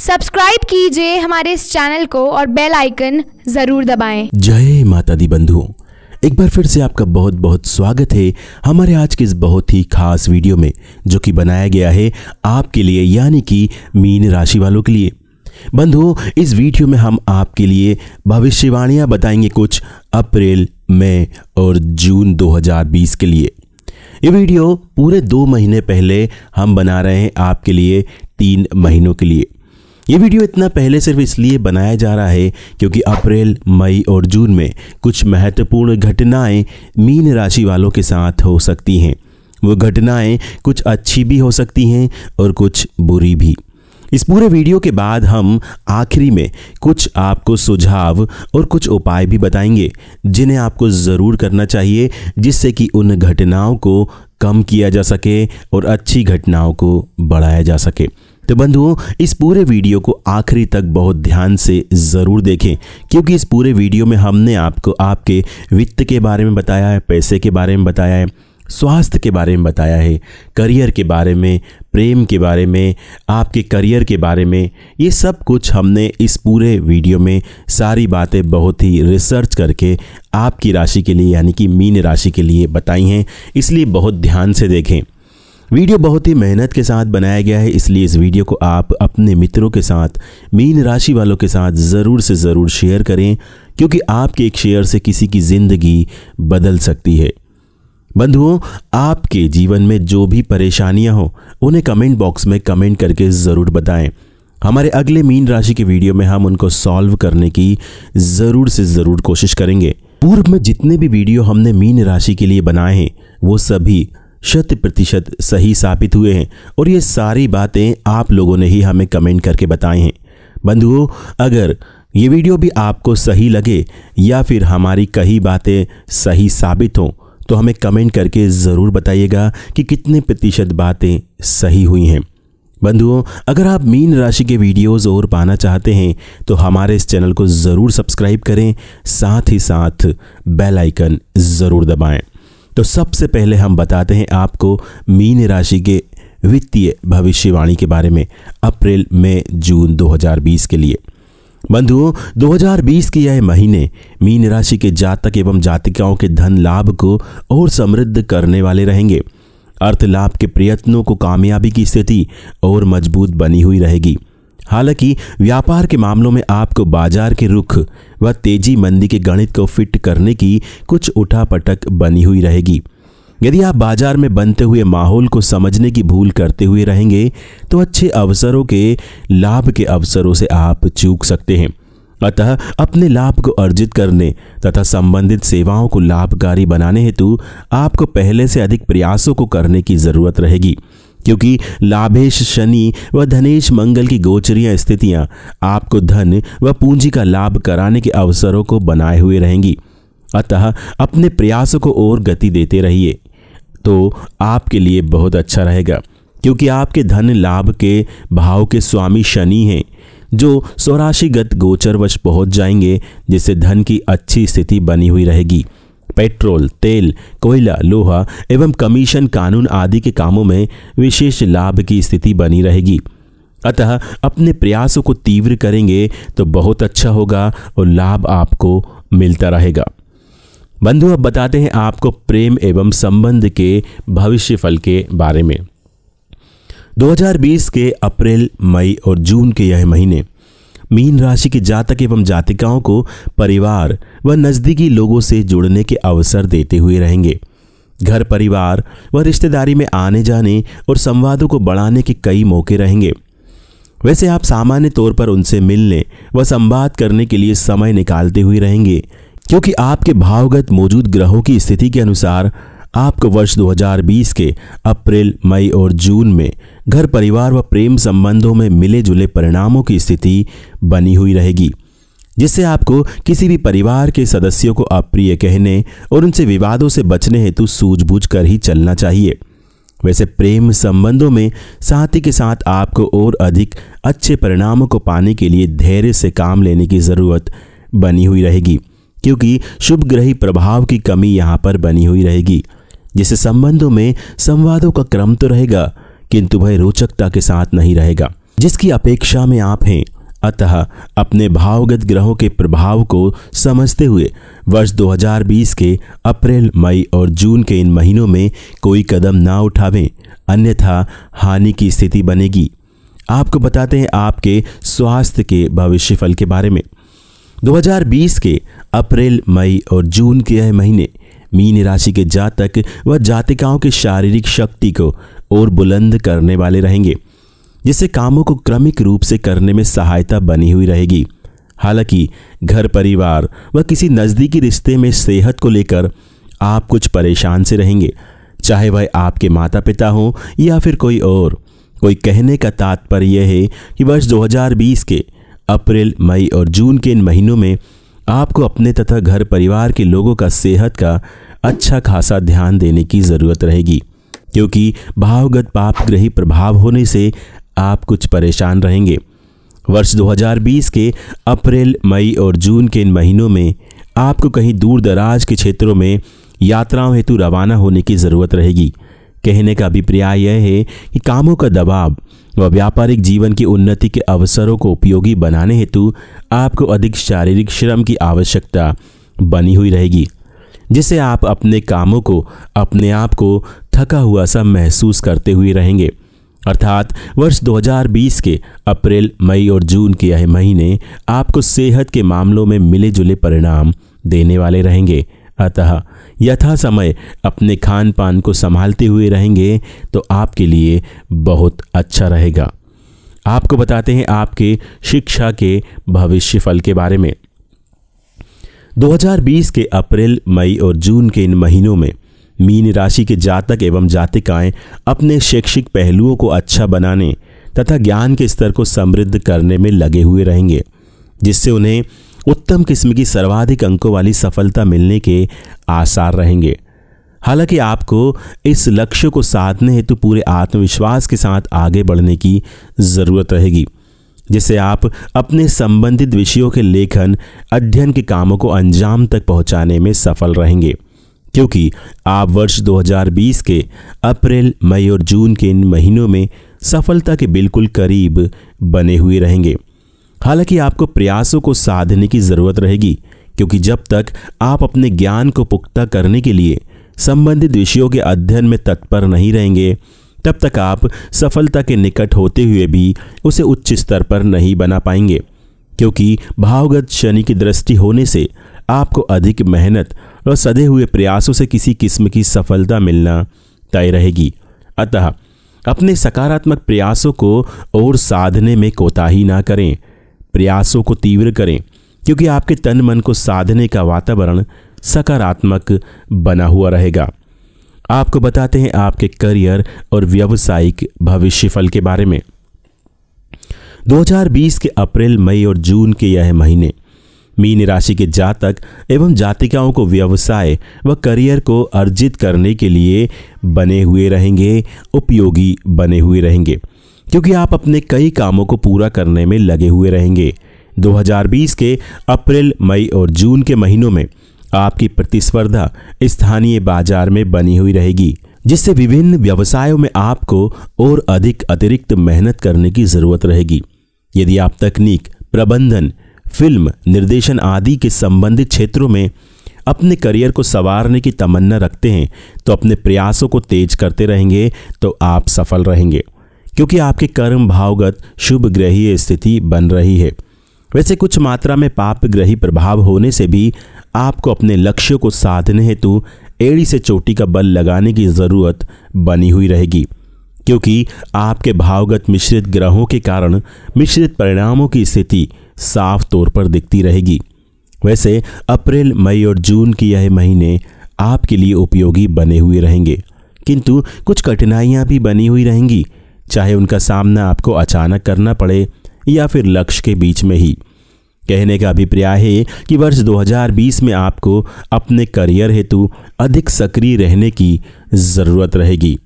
Subscribe कीजिए हमारे इस चैनल को और बेल आइकन जरूर दबाएं। जय माता दी बंधुओं एक बार फिर से आपका बहुत बहुत स्वागत है हमारे आज के इस बहुत ही खास वीडियो में जो कि बनाया गया है आपके लिए यानी कि मीन राशि वालों के लिए बंधु इस वीडियो में हम आपके लिए भविष्यवाणियां बताएंगे कुछ अप्रैल मई और जून 2020 के लिए ये वीडियो पूरे दो महीने पहले हम बना रहे हैं आपके लिए तीन महीनों के लिए ये वीडियो इतना पहले सिर्फ इसलिए बनाया जा रहा है क्योंकि अप्रैल मई और जून में कुछ महत्वपूर्ण घटनाएं मीन राशि वालों के साथ हो सकती हैं वो घटनाएं कुछ अच्छी भी हो सकती हैं और कुछ बुरी भी इस पूरे वीडियो के बाद हम आखिरी में कुछ आपको सुझाव और कुछ उपाय भी बताएंगे जिन्हें आपको ज़रूर करना चाहिए जिससे कि उन घटनाओं को कम किया जा सके और अच्छी घटनाओं को बढ़ाया जा सके तो बंधुओं इस पूरे वीडियो को आखिरी तक बहुत ध्यान से ज़रूर देखें क्योंकि इस पूरे वीडियो में हमने आपको आपके वित्त के बारे में बताया है पैसे के बारे में बताया है स्वास्थ्य के बारे में बताया है करियर के बारे में प्रेम के बारे में आपके करियर के बारे में ये सब कुछ हमने इस पूरे वीडियो में सारी बातें बहुत ही रिसर्च करके आपकी राशि के लिए यानी कि मीन राशि के लिए बताई हैं इसलिए बहुत ध्यान से देखें वीडियो बहुत ही मेहनत के साथ बनाया गया है इसलिए इस वीडियो को आप अपने मित्रों के साथ मीन राशि वालों के साथ ज़रूर से ज़रूर शेयर करें क्योंकि आपके एक शेयर से किसी की ज़िंदगी बदल सकती है बंधुओं आपके जीवन में जो भी परेशानियां हो उन्हें कमेंट बॉक्स में कमेंट करके ज़रूर बताएं हमारे अगले मीन राशि के वीडियो में हम उनको सॉल्व करने की ज़रूर से ज़रूर कोशिश करेंगे पूर्व में जितने भी वीडियो हमने मीन राशि के लिए बनाए हैं वो सभी शत प्रतिशत सही साबित हुए हैं और ये सारी बातें आप लोगों ने ही हमें कमेंट करके बताई हैं बंधुओं अगर ये वीडियो भी आपको सही लगे या फिर हमारी कही बातें सही साबित हों तो हमें कमेंट करके ज़रूर बताइएगा कि कितने प्रतिशत बातें सही हुई हैं बंधुओं अगर आप मीन राशि के वीडियोस और पाना चाहते हैं तो हमारे इस चैनल को ज़रूर सब्सक्राइब करें साथ ही साथ बेल आइकन ज़रूर दबाएं तो सबसे पहले हम बताते हैं आपको मीन राशि के वित्तीय भविष्यवाणी के बारे में अप्रैल मई जून 2020 के लिए बंधुओं 2020 के यह महीने मीन राशि के जातक एवं जातिकाओं के धन लाभ को और समृद्ध करने वाले रहेंगे अर्थ लाभ के प्रयत्नों को कामयाबी की स्थिति और मजबूत बनी हुई रहेगी हालांकि व्यापार के मामलों में आपको बाजार के रुख व तेजी मंदी के गणित को फिट करने की कुछ उठापटक बनी हुई रहेगी यदि आप बाजार में बनते हुए माहौल को समझने की भूल करते हुए रहेंगे तो अच्छे अवसरों के लाभ के अवसरों से आप चूक सकते हैं अतः अपने लाभ को अर्जित करने तथा संबंधित सेवाओं को लाभकारी बनाने हेतु आपको पहले से अधिक प्रयासों को करने की ज़रूरत रहेगी क्योंकि लाभेश शनि व धनेश मंगल की गोचरीय स्थितियां आपको धन व पूंजी का लाभ कराने के अवसरों को बनाए हुए रहेंगी अतः अपने प्रयासों को और गति देते रहिए तो आपके लिए बहुत अच्छा रहेगा क्योंकि आपके धन लाभ के भाव के स्वामी शनि हैं जो स्वराशिगत गोचरवश पहुंच जाएंगे जिससे धन की अच्छी स्थिति बनी हुई रहेगी पेट्रोल तेल कोयला लोहा एवं कमीशन कानून आदि के कामों में विशेष लाभ की स्थिति बनी रहेगी अतः अपने प्रयासों को तीव्र करेंगे तो बहुत अच्छा होगा और लाभ आपको मिलता रहेगा बंधु अब बताते हैं आपको प्रेम एवं संबंध के भविष्य फल के बारे में 2020 के अप्रैल मई और जून के यह महीने मीन राशि के जातक एवं जातिकाओं को परिवार व नज़दीकी लोगों से जुड़ने के अवसर देते हुए रहेंगे घर परिवार व रिश्तेदारी में आने जाने और संवादों को बढ़ाने के कई मौके रहेंगे वैसे आप सामान्य तौर पर उनसे मिलने व संवाद करने के लिए समय निकालते हुए रहेंगे क्योंकि आपके भावगत मौजूद ग्रहों की स्थिति के अनुसार आपको वर्ष 2020 के अप्रैल मई और जून में घर परिवार व प्रेम संबंधों में मिले जुले परिणामों की स्थिति बनी हुई रहेगी जिससे आपको किसी भी परिवार के सदस्यों को अप्रिय कहने और उनसे विवादों से बचने हेतु सूझबूझ कर ही चलना चाहिए वैसे प्रेम संबंधों में साथी के साथ आपको और अधिक अच्छे परिणामों को पाने के लिए धैर्य से काम लेने की ज़रूरत बनी हुई रहेगी क्योंकि शुभ ग्रही प्रभाव की कमी यहाँ पर बनी हुई रहेगी जिससे संबंधों में संवादों का क्रम तो रहेगा किंतु वह रोचकता के साथ नहीं रहेगा जिसकी अपेक्षा में आप हैं अतः अपने भावगत ग्रहों के प्रभाव को समझते हुए वर्ष 2020 के अप्रैल मई और जून के इन महीनों में कोई कदम ना उठावें अन्यथा हानि की स्थिति बनेगी आपको बताते हैं आपके स्वास्थ्य के भविष्यफल के बारे में 2020 के अप्रैल मई और जून के यह महीने मीन राशि के जातक व जातिकाओं की शारीरिक शक्ति को और बुलंद करने वाले रहेंगे जिससे कामों को क्रमिक रूप से करने में सहायता बनी हुई रहेगी हालांकि घर परिवार व किसी नज़दीकी रिश्ते में सेहत को लेकर आप कुछ परेशान से रहेंगे चाहे वह आपके माता पिता हों या फिर कोई और कोई कहने का तात्पर्य है कि वर्ष 2020 के अप्रैल मई और जून के इन महीनों में आपको अपने तथा घर परिवार के लोगों का सेहत का अच्छा खासा ध्यान देने की ज़रूरत रहेगी क्योंकि भावगत पापग्रही प्रभाव होने से आप कुछ परेशान रहेंगे वर्ष 2020 के अप्रैल मई और जून के इन महीनों में आपको कहीं दूर दराज के क्षेत्रों में यात्राओं हेतु रवाना होने की ज़रूरत रहेगी कहने का अभिप्राय यह है कि कामों का दबाव व व्यापारिक जीवन की उन्नति के अवसरों को उपयोगी बनाने हेतु आपको अधिक शारीरिक श्रम की आवश्यकता बनी हुई रहेगी जिससे आप अपने कामों को अपने आप को थका हुआ सा महसूस करते हुए रहेंगे अर्थात वर्ष 2020 के अप्रैल मई और जून के यह महीने आपको सेहत के मामलों में मिले जुले परिणाम देने वाले रहेंगे अतः यथा समय अपने खान पान को संभालते हुए रहेंगे तो आपके लिए बहुत अच्छा रहेगा आपको बताते हैं आपके शिक्षा के भविष्य फल के बारे में 2020 के अप्रैल मई और जून के इन महीनों में मीन राशि के जातक एवं जातिकाएं अपने शैक्षिक पहलुओं को अच्छा बनाने तथा ज्ञान के स्तर को समृद्ध करने में लगे हुए रहेंगे जिससे उन्हें उत्तम किस्म की सर्वाधिक अंकों वाली सफलता मिलने के आसार रहेंगे हालांकि आपको इस लक्ष्य को साधने हेतु पूरे आत्मविश्वास के साथ आगे बढ़ने की ज़रूरत रहेगी जिससे आप अपने संबंधित विषयों के लेखन अध्ययन के कामों को अंजाम तक पहुंचाने में सफल रहेंगे क्योंकि आप वर्ष 2020 के अप्रैल मई और जून के इन महीनों में सफलता के बिल्कुल करीब बने हुए रहेंगे हालांकि आपको प्रयासों को साधने की ज़रूरत रहेगी क्योंकि जब तक आप अपने ज्ञान को पुख्ता करने के लिए संबंधित विषयों के अध्ययन में तत्पर नहीं रहेंगे तब तक आप सफलता के निकट होते हुए भी उसे उच्च स्तर पर नहीं बना पाएंगे क्योंकि भावगत शनि की दृष्टि होने से आपको अधिक मेहनत और सदे हुए प्रयासों से किसी किस्म की सफलता मिलना तय रहेगी अतः अपने सकारात्मक प्रयासों को और साधने में कोताही ना करें प्रयासों को तीव्र करें क्योंकि आपके तन मन को साधने का वातावरण सकारात्मक बना हुआ रहेगा आपको बताते हैं आपके करियर और व्यावसायिक फल के बारे में 2020 के अप्रैल मई और जून के यह महीने मीन राशि के जातक एवं जातिकाओं को व्यवसाय व करियर को अर्जित करने के लिए बने हुए रहेंगे उपयोगी बने हुए रहेंगे क्योंकि आप अपने कई कामों को पूरा करने में लगे हुए रहेंगे 2020 के अप्रैल मई और जून के महीनों में आपकी प्रतिस्पर्धा स्थानीय बाजार में बनी हुई रहेगी जिससे विभिन्न व्यवसायों में आपको और अधिक अतिरिक्त मेहनत करने की जरूरत रहेगी यदि आप तकनीक प्रबंधन फिल्म निर्देशन आदि के संबंधित क्षेत्रों में अपने करियर को संवारने की तमन्ना रखते हैं तो अपने प्रयासों को तेज करते रहेंगे तो आप सफल रहेंगे क्योंकि आपके कर्म भावगत शुभ ग्रही स्थिति बन रही है वैसे कुछ मात्रा में पाप ग्रही प्रभाव होने से भी आपको अपने लक्ष्यों को साधने हेतु एड़ी से चोटी का बल लगाने की ज़रूरत बनी हुई रहेगी क्योंकि आपके भावगत मिश्रित ग्रहों के कारण मिश्रित परिणामों की स्थिति साफ तौर पर दिखती रहेगी वैसे अप्रैल मई और जून की यह महीने आपके लिए उपयोगी बने हुए रहेंगे किंतु कुछ कठिनाइयाँ भी बनी हुई रहेंगी चाहे उनका सामना आपको अचानक करना पड़े या फिर लक्ष्य के बीच में ही कहने का अभिप्राय है कि वर्ष 2020 में आपको अपने करियर हेतु अधिक सक्रिय रहने की ज़रूरत रहेगी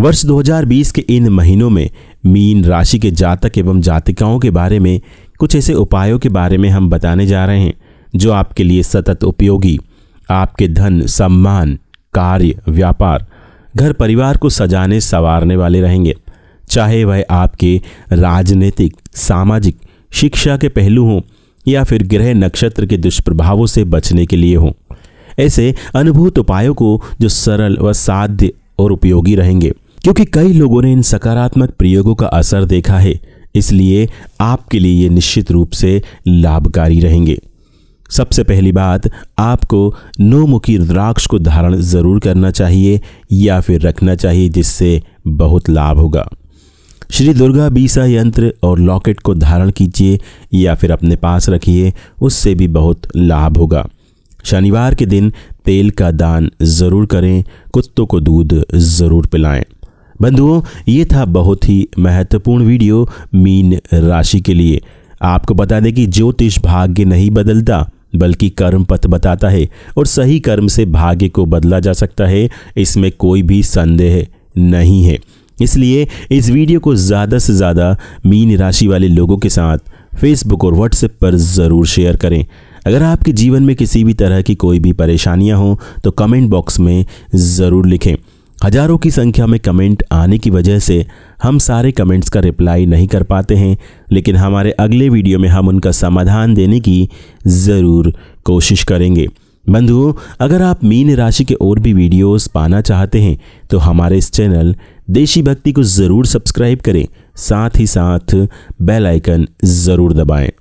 वर्ष 2020 के इन महीनों में मीन राशि के जातक एवं जातिकाओं के बारे में कुछ ऐसे उपायों के बारे में हम बताने जा रहे हैं जो आपके लिए सतत उपयोगी आपके धन सम्मान कार्य व्यापार घर परिवार को सजाने संवारने वाले रहेंगे चाहे वह आपके राजनीतिक सामाजिक शिक्षा के पहलू हों या फिर ग्रह नक्षत्र के दुष्प्रभावों से बचने के लिए हों ऐसे अनुभूत उपायों को जो सरल व साध्य और उपयोगी रहेंगे क्योंकि कई लोगों ने इन सकारात्मक प्रयोगों का असर देखा है इसलिए आपके लिए ये निश्चित रूप से लाभकारी रहेंगे सबसे पहली बात आपको नोमुखी रुद्राक्ष को धारण ज़रूर करना चाहिए या फिर रखना चाहिए जिससे बहुत लाभ होगा श्री दुर्गा बीसा यंत्र और लॉकेट को धारण कीजिए या फिर अपने पास रखिए उससे भी बहुत लाभ होगा शनिवार के दिन तेल का दान ज़रूर करें कुत्तों को दूध ज़रूर पिलाएं बंधुओं ये था बहुत ही महत्वपूर्ण वीडियो मीन राशि के लिए आपको बता दें कि ज्योतिष भाग्य नहीं बदलता बल्कि कर्म पथ बताता है और सही कर्म से भाग्य को बदला जा सकता है इसमें कोई भी संदेह नहीं है इसलिए इस वीडियो को ज़्यादा से ज़्यादा मीन राशि वाले लोगों के साथ फेसबुक और व्हाट्सएप पर ज़रूर शेयर करें अगर आपके जीवन में किसी भी तरह की कोई भी परेशानियां हों तो कमेंट बॉक्स में ज़रूर लिखें हजारों की संख्या में कमेंट आने की वजह से हम सारे कमेंट्स का रिप्लाई नहीं कर पाते हैं लेकिन हमारे अगले वीडियो में हम उनका समाधान देने की ज़रूर कोशिश करेंगे बंधुओं अगर आप मीन राशि के और भी वीडियोस पाना चाहते हैं तो हमारे इस चैनल देशी भक्ति को ज़रूर सब्सक्राइब करें साथ ही साथ बेल आइकन ज़रूर दबाएं